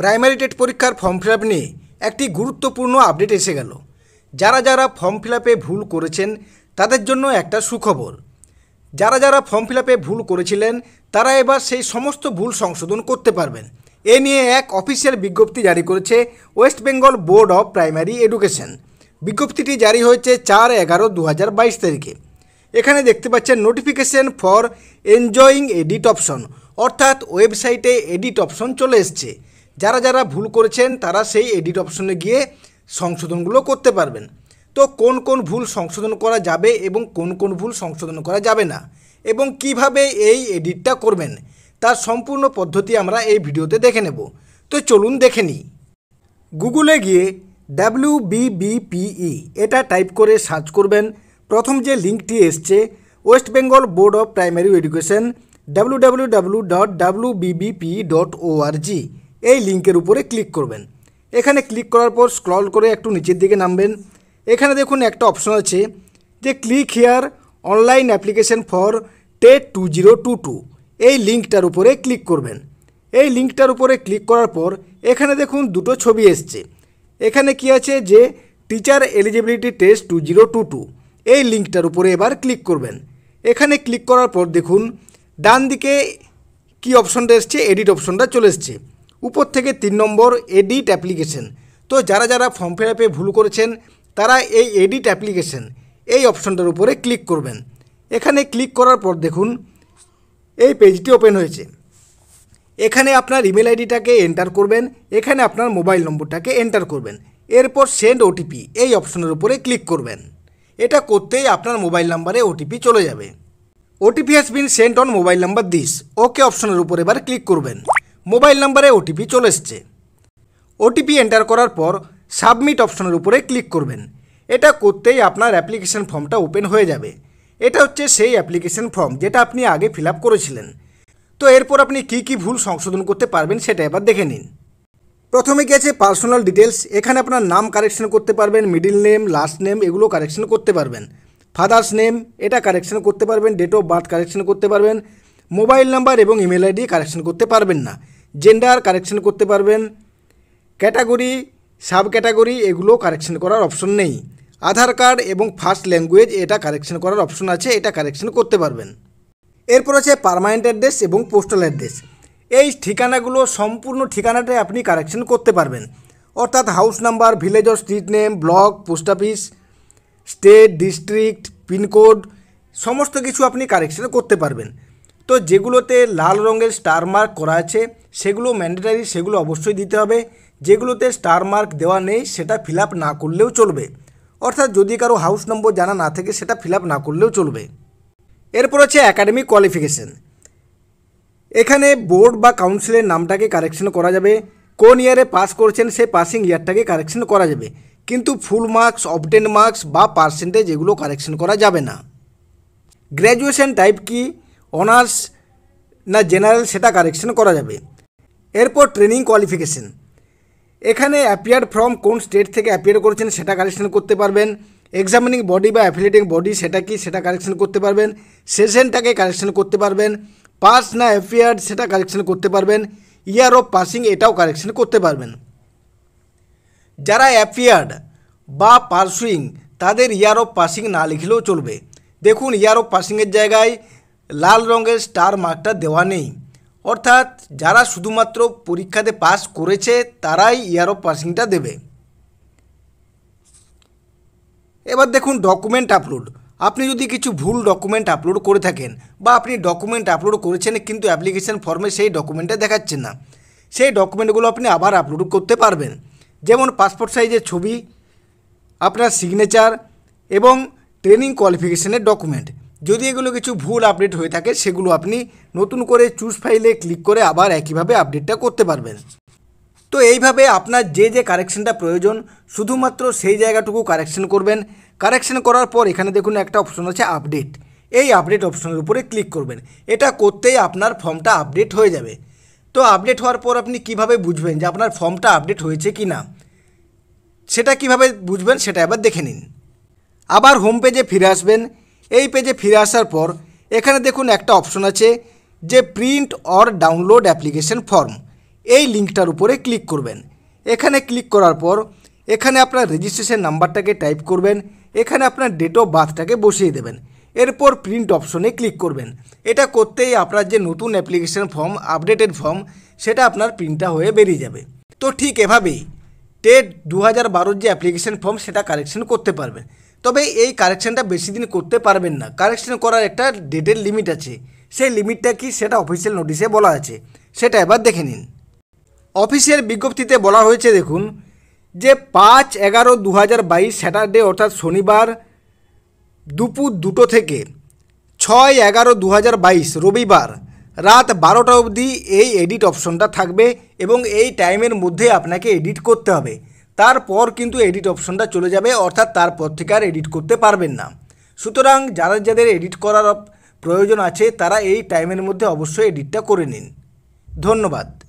primary TET পরীক্ষার form fill নিয়ে একটি গুরুত্বপূর্ণ আপডেট এসে গেল যারা যারা ফর্ম ফিল ভুল করেছেন তাদের জন্য একটা সুখবর যারা যারা ফর্ম ফিল ভুল করেছিলেন তারা এবার সেই সমস্ত ভুল সংশোধন করতে পারবেন এ নিয়ে এক অফিসিয়াল বিজ্ঞপ্তি জারি করেছে west Bengal board of primary education বিজ্ঞপ্তিটি জারি হয়েছে চার এগারো দু তারিখে এখানে দেখতে পাচ্ছেন notification for enjoying edit option অর্থাৎ ওয়েবসাইটে এডিট অপশন চলে এসছে যারা যারা ভুল করেছেন তারা সেই এডিট অপশনে গিয়ে সংশোধনগুলো করতে পারবেন তো কোন কোন ভুল সংশোধন করা যাবে এবং কোন কোন ভুল সংশোধন করা যাবে না এবং কিভাবে এই এডিটটা করবেন তার সম্পূর্ণ পদ্ধতি আমরা এই ভিডিওতে দেখে নেব তো চলুন দেখে নিই গুগলে গিয়ে ডাব্লিউ বিবিপিই e এটা টাইপ করে সার্চ করবেন প্রথম যে লিঙ্কটি এসছে west Bengal board of primary education W W W dot W BBP dot ORG এই লিঙ্কের উপরে ক্লিক করবেন এখানে ক্লিক করার পর স্ক্রল করে একটু নিচের দিকে নামবেন এখানে দেখুন একটা অপশন আছে যে click here online application for TET two zero two two এই লিঙ্কটার উপরে ক্লিক করবেন এই লিঙ্কটার উপরে ক্লিক করার পর এখানে দেখুন দুটো ছবি এসছে এখানে কি আছে যে teacher eligibility test two zero two two এই লিঙ্কটার উপরে এবার ক্লিক করবেন এখানে ক্লিক করার পর দেখুন ডান দিকে কি অপশনটা এসছে এডিট অপশনটা চলে এসছে উপর থেকে তিন নম্বর এডিট অ্যাপ্লিকেশন তো যারা যারা ফর্ম ফিল আপে ভুল করেছেন তারা এই এডিট অ্যাপ্লিকেশন এই অপশনটার উপরে ক্লিক করবেন এখানে ক্লিক করার পর দেখুন এই পেজটি ওপেন হয়েছে এখানে আপনার ইমেল আইডিটাকে এন্টার করবেন এখানে আপনার মোবাইল নম্বরটাকে এন্টার করবেন এরপর সেন্ড ওটিপি এই অপশনের উপরে ক্লিক করবেন এটা করতেই আপনার মোবাইল নাম্বারে ওটিপি চলে যাবে OTP has been sent on mobile number this okay অপশনের উপর এবার ক্লিক করবেন মোবাইল নাম্বারে ওটিপি চলে এসছে ওটিপি এন্টার করার পর সাবমিট অপশনের উপরে ক্লিক করবেন এটা করতেই আপনার অ্যাপ্লিকেশান ফর্মটা ওপেন হয়ে যাবে এটা হচ্ছে সেই অ্যাপ্লিকেশান ফর্ম যেটা আপনি আগে ফিল করেছিলেন তো এরপর আপনি কি কি ভুল সংশোধন করতে পারবেন সেটা এবার দেখে নিন প্রথমে গেছে পার্সোনাল ডিটেলস এখানে আপনার নাম কারেকশন করতে পারবেন মিডিল নেম লাস্ট নেম এগুলো কারেকশন করতে পারবেন ফাদার্স নেম এটা কারেকশন করতে পারবেন ডেট অফ বার্থ কারেকশন করতে পারবেন মোবাইল নাম্বার এবং ইমেল আইডি কারেকশন করতে পারবেন না জেন্ডার কারেকশন করতে পারবেন ক্যাটাগরি সাব ক্যাটাগরি এগুলো কারেকশন করার অপশন নেই আধার কার্ড এবং ফার্স্ট ল্যাঙ্গুয়েজ এটা কারেকশন করার অপশন আছে এটা কারেকশন করতে পারবেন এরপর আছে পারমানেন্ট অ্যাড্রেস এবং পোস্টাল অ্যাড্রেস এই ঠিকানাগুলো সম্পূর্ণ ঠিকানাটাই আপনি কারেকশন করতে পারবেন অর্থাৎ house number village or street name block post office state district pincode সমস্ত কিছু আপনি কারেকশন করতে পারবেন তো যেগুলোতে লাল রঙের স্টার মার্ক করা আছে সেগুলো ম্যান্ডেটারি সেগুলো অবশ্যই দিতে হবে যেগুলোতে স্টার মার্ক দেওয়া নেই সেটা ফিল না করলেও চলবে অর্থাৎ যদি কারো হাউস নম্বর জানা না থাকে সেটা ফিল না করলেও চলবে এরপর আছে অ্যাকাডেমিক কোয়ালিফিকেশন এখানে বোর্ড বা কাউন্সিলের নামটাকে কারেকশন করা যাবে কোন ইয়ারে পাস করছেন সে পাসিং ইয়ারটাকে কারেকশন করা যাবে কিন্তু ফুল মার্কস অবটেন মার্কস বা পার্সেন্টেজ এগুলো কারেকশন করা যাবে না গ্র্যাজুয়েশন টাইপ কি অনার্স না জেনারেল সেটা কারেকশন করা যাবে এরপর ট্রেনিং কোয়ালিফিকেশন এখানে অ্যাপিয়ার ফ্রম কোন স্টেট থেকে অ্যাপিয়ার করেছেন সেটা কারেকশন করতে পারবেন এক্সামিনিং বডি বা অ্যাফিলেটিং বডি সেটা কি সেটা কারেকশন করতে পারবেন সেশনটাকে কারেকশন করতে পারবেন পাস না অ্যাফিয়ার সেটা কারেকশন করতে পারবেন ইয়ার অফ পাসিং এটাও কারেকশন করতে পারবেন যারা অ্যাপিয়ার্ড বা পার্সুইং তাদের ইয়ার অফ পাসিং না লিখলেও চলবে দেখুন ইয়ার অফ পাসিংয়ের জায়গায় লাল রঙের স্টার মার্কটা দেওয়া নেই অর্থাৎ যারা শুধুমাত্র পরীক্ষাতে পাস করেছে তারাই ইয়ার অফ পাসিংটা দেবে এবার দেখুন ডকুমেন্ট আপলোড আপনি যদি কিছু ভুল ডকুমেন্ট আপলোড করে থাকেন বা আপনি ডকুমেন্ট আপলোড করেছেন কিন্তু অ্যাপ্লিকেশান ফর্মে সেই ডকুমেন্টে দেখাচ্ছেন না সেই ডকুমেন্টগুলো আপনি আবার আপলোড করতে পারবেন যেমন পাসপোর্ট সাইজের ছবি আপনার সিগনেচার এবং ট্রেনিং কোয়ালিফিকেশানের ডকুমেন্ট যদি এগুলো কিছু ভুল আপডেট হয়ে থাকে সেগুলো আপনি নতুন করে চুজ ফাইলে ক্লিক করে আবার একইভাবে আপডেটটা করতে পারবেন তো এইভাবে আপনার যে যে কারেকশানটা প্রয়োজন শুধুমাত্র সেই জায়গাটুকু কারেকশান করবেন কারেকশান করার পর এখানে দেখুন একটা অপশন আছে আপডেট এই আপডেট অপশনের উপরে ক্লিক করবেন এটা করতেই আপনার ফর্মটা আপডেট হয়ে যাবে তো আপডেট হওয়ার পর আপনি কিভাবে বুঝবেন যে আপনার ফর্মটা আপডেট হয়েছে কি না সেটা কিভাবে বুঝবেন সেটা এবার দেখে নিন আবার হোম পেজে ফিরে আসবেন এই পেজে ফিরে আসার পর এখানে দেখুন একটা অপশন আছে যে print or download application form এই লিঙ্কটার উপরে ক্লিক করবেন এখানে ক্লিক করার পর এখানে আপনার রেজিস্ট্রেশন নাম্বারটাকে টাইপ করবেন এখানে আপনার ডেট অফ বার্থটাকে বসিয়ে দেবেন এরপর প্রিন্ট অপশনে ক্লিক করবেন এটা করতেই আপনার যে নতুন অ্যাপ্লিকেশন ফর্ম আপডেটেড ফর্ম সেটা আপনার প্রিন্টটা হয়ে বেরিয়ে যাবে তো ঠিক এভাবেই টেট দু হাজার যে অ্যাপ্লিকেশন ফর্ম সেটা কালেকশন করতে পারবেন তবে এই কারেকশানটা বেশি দিন করতে পারবেন না কারেকশান করার একটা ডেটের লিমিট আছে সেই লিমিটটা কি সেটা অফিসিয়াল নোটিশে বলা আছে সেটা এবার দেখে নিন অফিসের বিজ্ঞপ্তিতে বলা হয়েছে দেখুন যে পাঁচ এগারো দু হাজার বাইশ স্যাটারডে অর্থাৎ শনিবার দুপুর দুটো থেকে ছয় এগারো দু হাজার বাইশ রবিবার রাত বারোটা অবধি এই এডিট অপশনটা থাকবে এবং এই টাইমের মধ্যে আপনাকে এডিট করতে হবে তারপর কিন্তু এডিট অপশনটা চলে যাবে অর্থাৎ তারপর থেকে আর এডিট করতে পারবেন না সুতরাং যারা যাদের এডিট করার প্রয়োজন আছে তারা এই টাইমের মধ্যে অবশ্যই এডিটটা করে নিন ধন্যবাদ